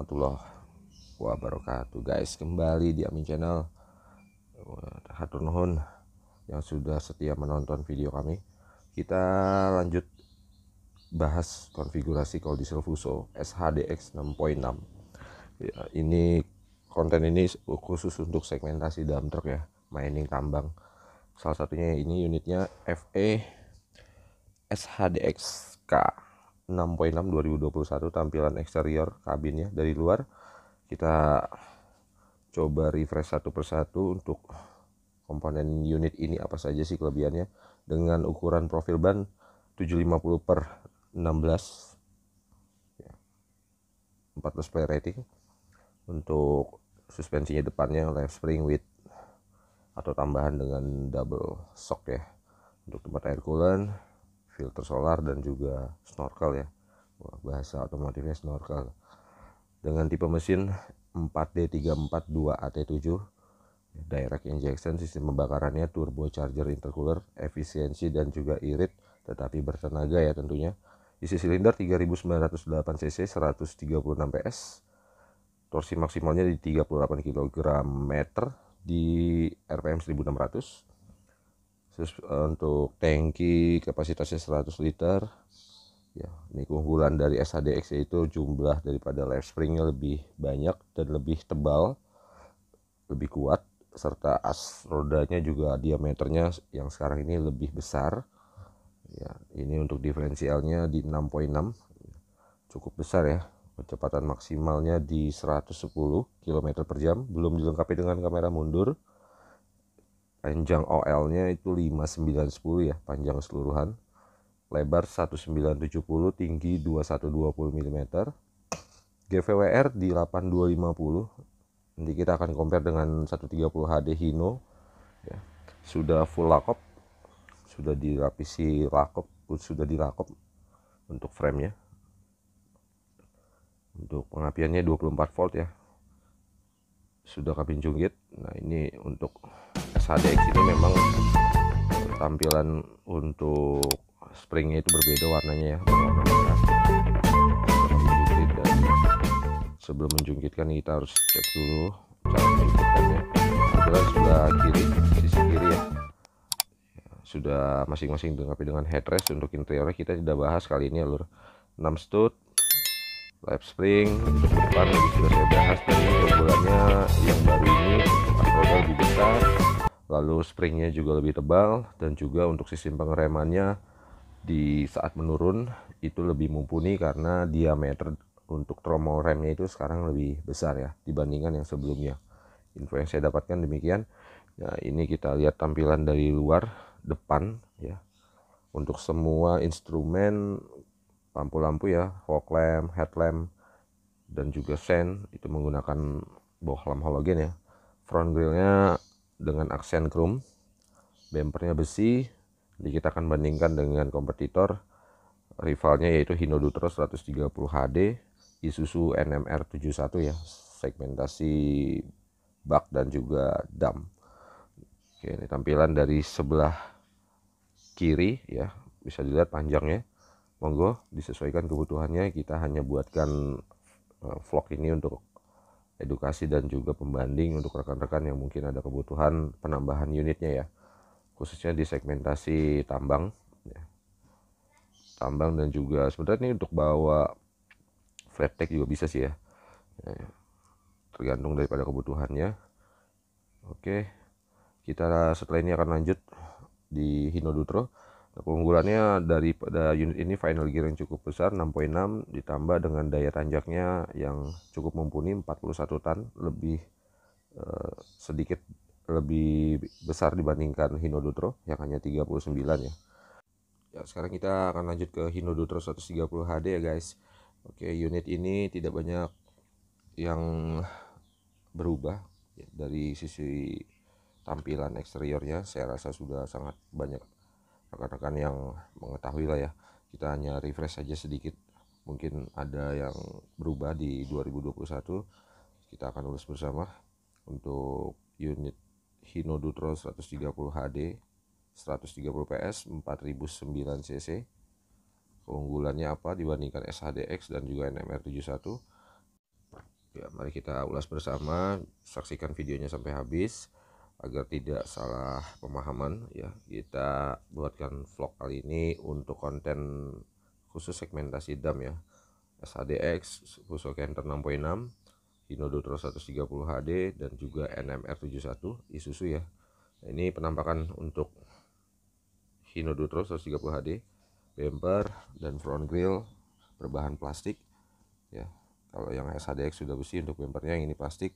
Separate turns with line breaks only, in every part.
warahmatullahi wabarakatuh guys kembali di Amin Channel Hatur Nuhun yang sudah setia menonton video kami kita lanjut bahas konfigurasi kalau di Fuso SHDX 6.6 ya, ini konten ini khusus untuk segmentasi dalam truk ya mining tambang salah satunya ini unitnya FE SHDXK 6.6 2021 tampilan eksterior kabinnya dari luar kita coba refresh satu persatu untuk komponen unit ini apa saja sih kelebihannya dengan ukuran profil ban 750 per 16 14 play rating untuk suspensinya depannya left spring with atau tambahan dengan double shock ya untuk tempat air coolant filter solar dan juga snorkel ya bahasa otomotifnya snorkel dengan tipe mesin 4D342AT7 direct injection sistem pembakarannya turbo charger intercooler efisiensi dan juga irit tetapi bertenaga ya tentunya isi silinder 3908 cc 136 PS torsi maksimalnya di 38 kg meter di RPM 1600 terus eh, untuk tangki kapasitasnya 100 liter ya ini keunggulan dari SHDX yaitu jumlah daripada live springnya lebih banyak dan lebih tebal lebih kuat serta as rodanya juga diameternya yang sekarang ini lebih besar ya ini untuk diferensialnya di 6.6 cukup besar ya kecepatan maksimalnya di 110 km per jam belum dilengkapi dengan kamera mundur panjang OL-nya itu 5910 ya panjang seluruhan. lebar 1970 tinggi 2120 mm GVWR di 8250 nanti kita akan compare dengan 130 HD Hino ya. sudah full lakop sudah dilapisi lakop sudah dilakop untuk frame frame-nya. untuk pengapiannya 24 volt ya sudah kabin jungkit nah ini untuk SHDX ini memang tampilan untuk springnya itu berbeda warnanya ya menjungkitkan sebelum menjungkitkan kita harus cek dulu cara menjungkitkannya tampilan sebelah kiri sisi kiri ya sudah masing-masing dilengkapi dengan headrest untuk interiornya kita sudah bahas kali ini alur. Ya, 6 stud live spring untuk depan sudah saya bahas dan bulannya yang baru ini untuk lebih besar lalu springnya juga lebih tebal dan juga untuk sistem pengeremannya di saat menurun itu lebih mumpuni karena diameter untuk tromol remnya itu sekarang lebih besar ya dibandingkan yang sebelumnya info yang saya dapatkan demikian nah ini kita lihat tampilan dari luar depan ya untuk semua instrumen lampu-lampu ya fog lamp, headlamp dan juga sen itu menggunakan bohlam halogen ya front grillnya dengan aksen chrome bempernya besi jadi kita akan bandingkan dengan kompetitor rivalnya yaitu Hino Hinodutro 130 HD Isuzu NMR71 ya segmentasi bak dan juga dam oke ini tampilan dari sebelah kiri ya bisa dilihat panjangnya monggo disesuaikan kebutuhannya kita hanya buatkan eh, vlog ini untuk edukasi dan juga pembanding untuk rekan-rekan yang mungkin ada kebutuhan penambahan unitnya ya khususnya di segmentasi tambang ya. tambang dan juga sebenarnya ini untuk bawa flat tech juga bisa sih ya, ya, ya. tergantung daripada kebutuhannya oke kita setelah ini akan lanjut di Hino Dutro Nah, keunggulannya daripada unit ini final gear yang cukup besar 6.6 ditambah dengan daya tanjaknya yang cukup mumpuni 41 ton lebih eh, sedikit lebih besar dibandingkan Hino Dutro yang hanya 39 ya. Ya, sekarang kita akan lanjut ke Hino Dutro 130 HD ya guys. Oke, unit ini tidak banyak yang berubah ya, dari sisi tampilan eksteriornya saya rasa sudah sangat banyak rekan-rekan yang mengetahui lah ya kita hanya refresh saja sedikit mungkin ada yang berubah di 2021 kita akan ulas bersama untuk unit Hino Dutro 130 HD 130 PS 4009 cc keunggulannya apa dibandingkan SHDX dan juga NMR71 ya mari kita ulas bersama saksikan videonya sampai habis agar tidak salah pemahaman ya kita buatkan vlog kali ini untuk konten khusus segmentasi dam ya SHDX Fuso Canter 6.6 Dutro 130 HD dan juga NMR 71 Isuzu ya ini penampakan untuk Hino Dutro 130 HD bumper dan front grill berbahan plastik ya kalau yang SHDX sudah besi untuk bumpernya yang ini plastik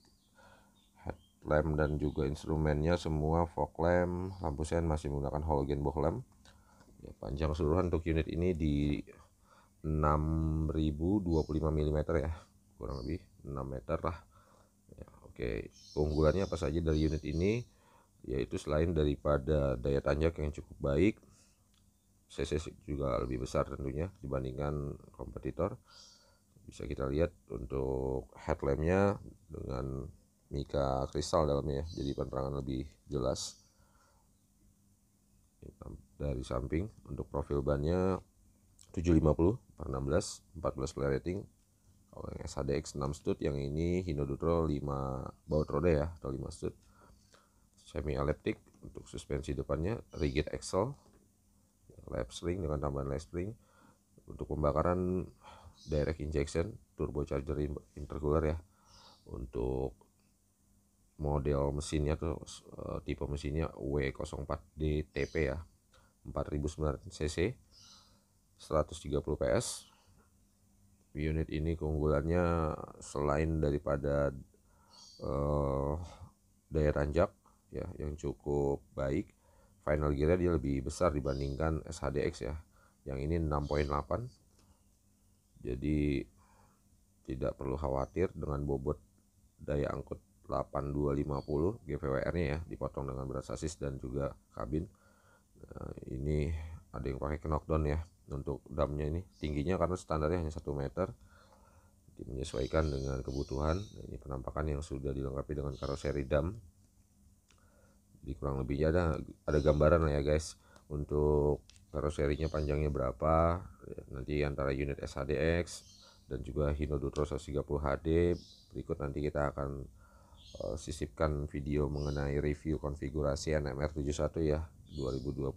lem dan juga instrumennya semua fog lamp lampu sen masih menggunakan halogen bohlam ya, panjang keseluruhan untuk unit ini di 6025 mm ya kurang lebih 6 meter lah ya, oke okay. keunggulannya apa saja dari unit ini yaitu selain daripada daya tanjak yang cukup baik CC juga lebih besar tentunya dibandingkan kompetitor bisa kita lihat untuk headlampnya dengan mika kristal dalamnya ya jadi penerangan lebih jelas dari samping untuk profil bannya 750 per 16 14 play rating kalau yang SHDX 6 stud yang ini Hino Dutro 5 baut roda ya atau 5 stud semi elliptic untuk suspensi depannya rigid axle lap spring dengan tambahan lap spring untuk pembakaran direct injection turbocharger intercooler ya untuk model mesinnya tuh eh, tipe mesinnya w 04 TP ya 4900 cc 130 PS unit ini keunggulannya selain daripada uh, daya ranjak ya yang cukup baik final gearnya dia lebih besar dibandingkan SHDX ya yang ini 6.8 jadi tidak perlu khawatir dengan bobot daya angkut 8250 GVWR-nya ya dipotong dengan beras sasis dan juga kabin. Nah, ini ada yang pakai knockdown ya untuk damnya ini tingginya karena standarnya hanya 1 meter menyesuaikan dengan kebutuhan nah, ini penampakan yang sudah dilengkapi dengan karoseri dam di kurang lebihnya ada ada gambaran ya guys untuk karoserinya panjangnya berapa ya, nanti antara unit SHDX dan juga Hino Dutro 130 HD berikut nanti kita akan Eh, sisipkan video mengenai review konfigurasi NMR71 ya 2021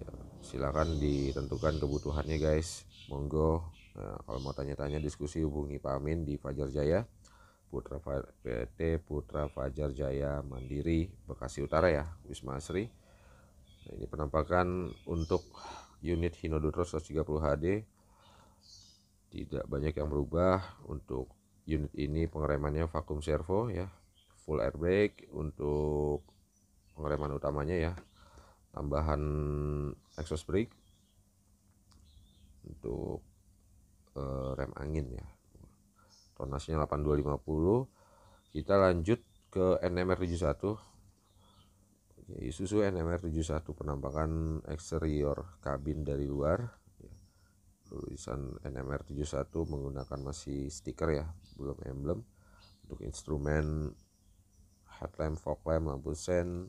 ya, silakan ditentukan kebutuhannya guys monggo nah, kalau mau tanya-tanya diskusi hubungi Pak Amin di Fajar Jaya Putra PT Putra Fajar Jaya Mandiri Bekasi Utara ya Wisma Asri nah, ini penampakan untuk unit hino Hinodutro 130 HD tidak banyak yang berubah untuk unit ini pengeremannya vakum servo ya full air brake untuk pengereman utamanya ya tambahan exhaust brake untuk eh, rem angin ya tonasinya 8250 kita lanjut ke NMR 71 Isuzu NMR 71 penampakan eksterior kabin dari luar Tulisan NMR 71 menggunakan masih stiker ya belum emblem untuk instrumen headlamp fog lamp lampu sen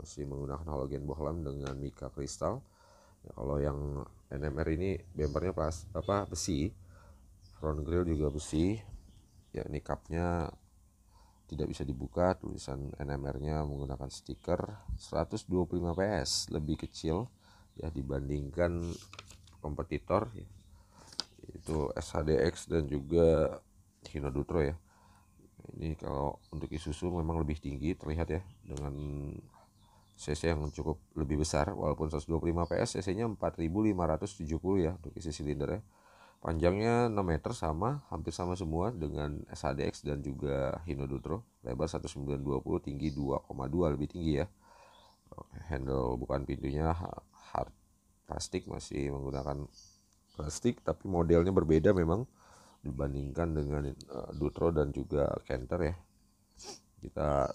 masih menggunakan halogen bohlam dengan mika kristal ya, kalau yang NMR ini bempernya pas apa besi front grill juga besi ya ini cupnya tidak bisa dibuka tulisan NMR nya menggunakan stiker 125 PS lebih kecil ya dibandingkan kompetitor ya. itu SHDX dan juga Hino Dutro ya ini kalau untuk Isuzu memang lebih tinggi terlihat ya dengan CC yang cukup lebih besar walaupun 125 PS CC nya 4570 ya untuk isi silindernya panjangnya 6 meter sama hampir sama semua dengan SHDX dan juga Hino Dutro lebar 1920 tinggi 2,2 lebih tinggi ya handle bukan pintunya hard plastik masih menggunakan plastik tapi modelnya berbeda memang dibandingkan dengan uh, Dutro dan juga Canter ya kita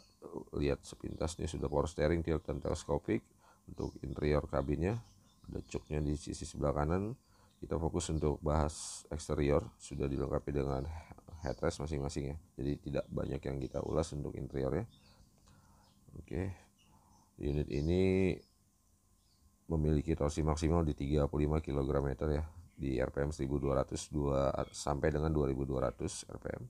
lihat sepintas ini sudah power steering tilt dan telescopic. untuk interior kabinnya ada cuknya di sisi sebelah kanan kita fokus untuk bahas eksterior sudah dilengkapi dengan headrest masing-masing ya jadi tidak banyak yang kita ulas untuk interiornya oke unit ini memiliki torsi maksimal di 35 kg ya di RPM 1200 2, sampai dengan 2200 RPM.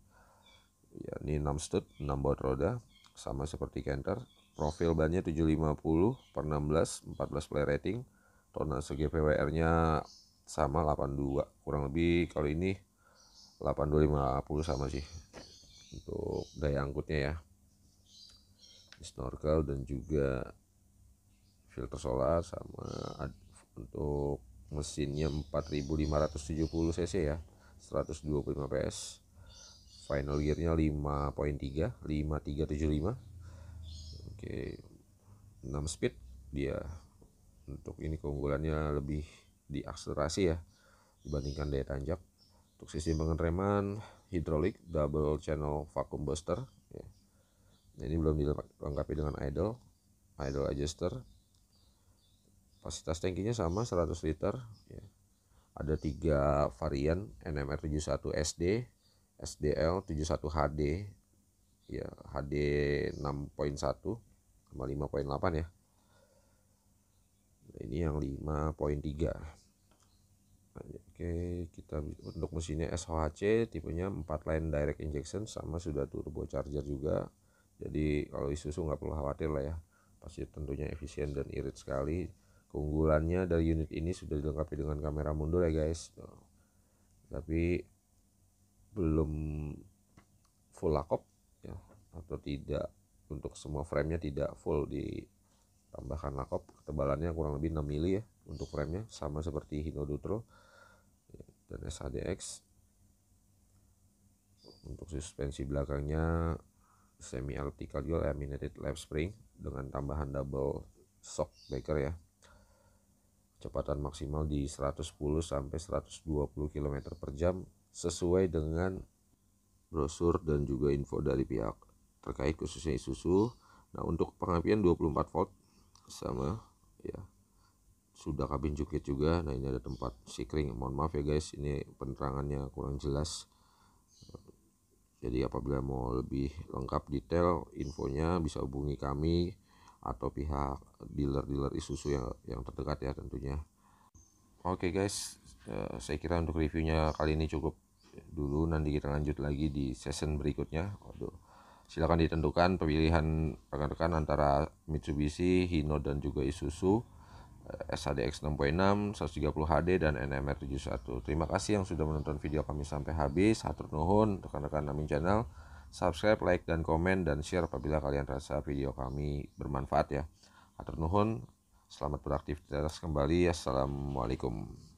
Ya, ini 6 stud, 6 baut roda, sama seperti canter. Profil bannya 750 per 16, 14 play rating. Tonase GPWR-nya sama 82. Kurang lebih kalau ini 8250 sama sih. Untuk daya angkutnya ya. Snorkel dan juga filter solar sama untuk mesinnya 4570 cc ya 125 PS final gearnya 5.3 5375 oke 6 speed dia untuk ini keunggulannya lebih di akselerasi ya dibandingkan daya tanjak untuk sistem pengereman hidrolik double channel vacuum booster, ya. nah, ini belum dilengkapi dengan idle idle adjuster kapasitas tangkinya sama 100 liter ya. ada tiga varian NMR 71 SD SDL 71 HD ya HD 6.1 sama 5.8 ya nah, ini yang 5.3 nah, oke kita untuk mesinnya SOHC tipenya 4 line direct injection sama sudah turbo charger juga jadi kalau Isuzu nggak perlu khawatir lah ya pasti tentunya efisien dan irit sekali Keunggulannya dari unit ini sudah dilengkapi dengan kamera mundur ya guys. tapi belum full lakop ya atau tidak untuk semua framenya tidak full ditambahkan lakop ketebalannya kurang lebih 6 mili ya untuk framenya sama seperti Hino Dutro dan SHDX untuk suspensi belakangnya semi elliptical dual laminated lap spring dengan tambahan double shock breaker ya kecepatan maksimal di 110 sampai 120 km per jam sesuai dengan brosur dan juga info dari pihak terkait khususnya Isuzu. Nah untuk pengapian 24 volt sama ya sudah kabin jukit juga. Nah ini ada tempat sikring. Mohon maaf ya guys, ini penerangannya kurang jelas. Jadi apabila mau lebih lengkap detail infonya bisa hubungi kami atau pihak dealer-dealer Isuzu yang yang terdekat ya tentunya. Oke okay guys, eh, saya kira untuk reviewnya kali ini cukup dulu nanti kita lanjut lagi di season berikutnya. Waduh. Silakan ditentukan pemilihan rekan-rekan antara Mitsubishi, Hino dan juga Isuzu SADX 6.6, 130 HD dan NMR 71. Terima kasih yang sudah menonton video kami sampai habis. Hatur nuhun rekan-rekan Amin Channel subscribe, like, dan komen, dan share apabila kalian rasa video kami bermanfaat ya. Atur nuhun, selamat beraktivitas kembali. Assalamualaikum.